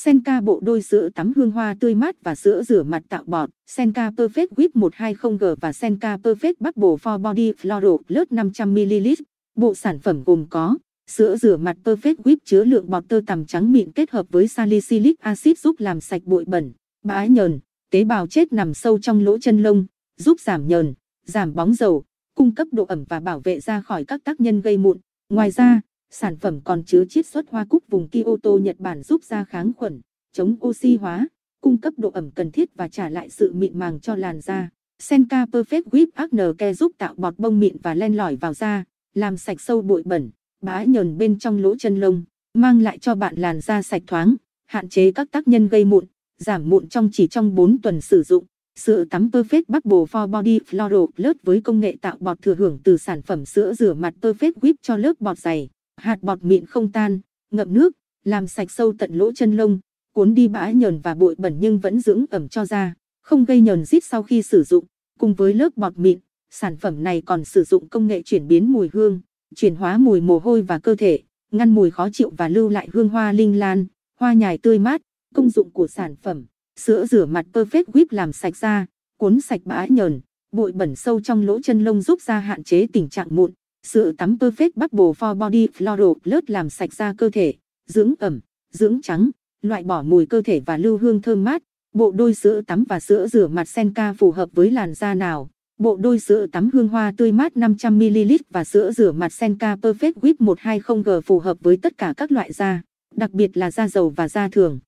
Senka bộ đôi sữa tắm hương hoa tươi mát và sữa rửa mặt tạo bọt, Senka Perfect Whip 120G và Senka Perfect Bubble for Body Floral Plus 500ml. Bộ sản phẩm gồm có sữa rửa mặt Perfect Whip chứa lượng bọt tơ tằm trắng mịn kết hợp với salicylic acid giúp làm sạch bụi bẩn, bã nhờn, tế bào chết nằm sâu trong lỗ chân lông, giúp giảm nhờn, giảm bóng dầu, cung cấp độ ẩm và bảo vệ da khỏi các tác nhân gây mụn. Ngoài ra, Sản phẩm còn chứa chiết xuất hoa cúc vùng Kyoto Nhật Bản giúp da kháng khuẩn, chống oxy hóa, cung cấp độ ẩm cần thiết và trả lại sự mịn màng cho làn da. Senka Perfect Whip Acne Care giúp tạo bọt bông mịn và len lỏi vào da, làm sạch sâu bụi bẩn, bã nhờn bên trong lỗ chân lông, mang lại cho bạn làn da sạch thoáng, hạn chế các tác nhân gây mụn, giảm mụn trong chỉ trong 4 tuần sử dụng. Sữa tắm Perfect Bubble for Body Floral Plus với công nghệ tạo bọt thừa hưởng từ sản phẩm sữa rửa mặt Perfect Whip cho lớp bọt dày hạt bọt mịn không tan, ngậm nước, làm sạch sâu tận lỗ chân lông, cuốn đi bã nhờn và bụi bẩn nhưng vẫn dưỡng ẩm cho da, không gây nhờn rít sau khi sử dụng. Cùng với lớp bọt mịn, sản phẩm này còn sử dụng công nghệ chuyển biến mùi hương, chuyển hóa mùi mồ hôi và cơ thể, ngăn mùi khó chịu và lưu lại hương hoa linh lan, hoa nhài tươi mát. Công dụng của sản phẩm, sữa rửa mặt Perfect Whip làm sạch da, cuốn sạch bã nhờn, bụi bẩn sâu trong lỗ chân lông giúp da hạn chế tình trạng mụn. Sữa tắm Perfect Bubble for Body Floral Plus làm sạch da cơ thể, dưỡng ẩm, dưỡng trắng, loại bỏ mùi cơ thể và lưu hương thơm mát. Bộ đôi sữa tắm và sữa rửa mặt Senka phù hợp với làn da nào? Bộ đôi sữa tắm hương hoa tươi mát 500ml và sữa rửa mặt Senka Perfect Whip 120G phù hợp với tất cả các loại da, đặc biệt là da dầu và da thường.